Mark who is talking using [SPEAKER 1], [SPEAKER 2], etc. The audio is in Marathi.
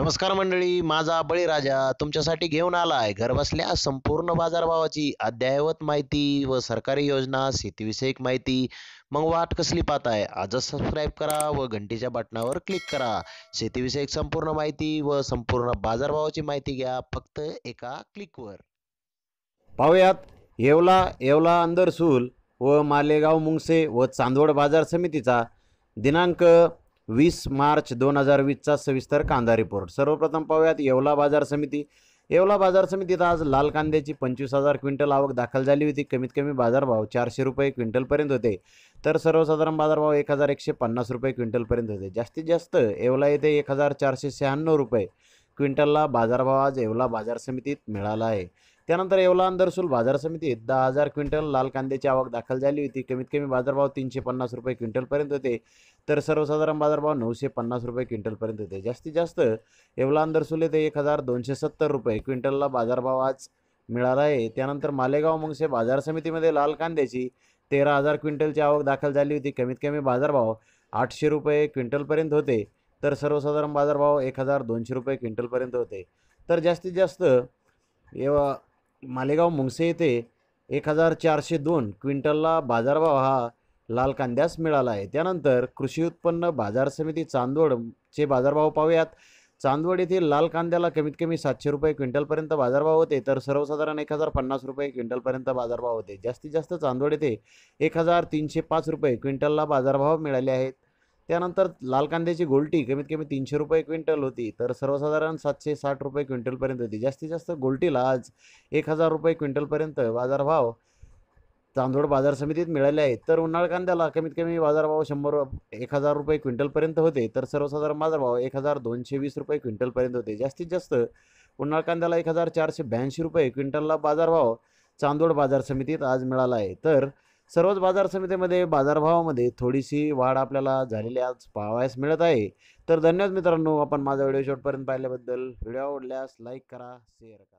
[SPEAKER 1] नमस्कार मंडळी माझा बळीराजा तुमच्यासाठी घेऊन आलाय आहे घरबसल्या संपूर्ण बाजारभावाची अद्ययावत माहिती व सरकारी योजना शेतीविषयक माहिती मग वाट कसली पाहत आहे आजच सबस्क्राईब करा व घंटीच्या बटनावर क्लिक करा शेतीविषयक संपूर्ण माहिती व संपूर्ण बाजारभावाची माहिती घ्या फक्त एका क्लिकवर पाहुयात येवला येवला अंदरसूल व मालेगाव मुंगसे व चांदवड बाजार समितीचा दिनांक वीस मार्च दोन हजार वीसचा सविस्तर कांदा रिपोर्ट सर्वप्रथम पाहूयात येवला बाजार समिती येवला बाजार समितीत आज लाल कांद्याची पंचवीस हजार क्विंटल आवक दाखल झाली होती कमीत कमी बाजारभाव चारशे रुपये क्विंटलपर्यंत होते तर सर्वसाधारण बाजारभाव एक हजार एकशे पन्नास रुपये क्विंटलपर्यंत होते जास्तीत जास्त येवला येथे एक हजार चारशे शहाण्णव रुपये क्विंटलला बाजारभाव आज येवला बाजार समितीत मिळाला आहे त्यानंतर येवला अंदरसूल बाजार समितीत दहा हजार क्विंटल लाल कांद्याची आवक दाखल झाली होती कमीत कमी बाजारभाव तीनशे पन्नास रुपये क्विंटलपर्यंत होते तर सर्वसाधारण बाजारभाव नऊशे पन्नास रुपये क्विंटलपर्यंत होते जास्तीत जास्त येवला अंदरसूल येथे एक हजार दोनशे सत्तर रुपये क्विंटलला बाजारभाव आज मिळाला आहे त्यानंतर मालेगाव मंगसे बाजार समितीमध्ये लाल कांद्याची तेरा हजार क्विंटलची आवक दाखल झाली होती कमीत कमी बाजारभाव आठशे रुपये क्विंटलपर्यंत होते तर सर्वसाधारण बाजारभाव एक हजार दोनशे रुपये क्विंटलपर्यंत होते तर जास्तीत जास्त एव्हा मालेगाव मुंगसे येथे एक हजार चारशे दोन क्विंटलला बाजारभाव हा लाल कांद्यास मिळाला आहे त्यानंतर कृषी उत्पन्न बाजार समिती चांदवडचे बाजारभाव पाहूयात चांदवड येथील लाल कांद्याला कमीत कमी सातशे रुपये क्विंटलपर्यंत बाजारभाव होते तर सर्वसाधारण एक हजार पन्नास रुपये क्विंटलपर्यंत बाजारभाव होते जास्तीत जास्त चांदवड येथे एक हजार तीनशे पाच रुपये क्विंटलला बाजारभाव मिळाले आहेत त्यानंतर लाल कांद्याची गोलटी कमीत कमी तीनशे रुपये क्विंटल होती तर सर्वसाधारण सातशे साठ रुपये क्विंटलपर्यंत होती जास्तीत जास्त गोलटीला आज एक हजार रुपये क्विंटलपर्यंत बाजारभाव चांदोड बाजार समितीत मिळाले आहेत तर उन्हाळ कांद्याला कमीत कमी बाजारभाव शंभर एक हजार रुपये क्विंटलपर्यंत होते तर सर्वसाधारण बाजारभाव एक हजार दोनशे वीस रुपये क्विंटलपर्यंत होते जास्तीत जास्त उन्हाळ कांद्याला एक हजार चारशे ब्याऐंशी रुपये क्विंटलला बाजारभाव चांदोड बाजार समितीत आज मिळाला आहे तर सर्वच बाजार समितीमध्ये बाजारभावामध्ये थोडीशी वाढ आपल्याला झालेली आज पाहावयास मिळत आहे तर धन्यवाद मित्रांनो आपण माझा व्हिडिओ शेवटपर्यंत पाहिल्याबद्दल व्हिडिओ आवडल्यास लाईक करा शेअर करा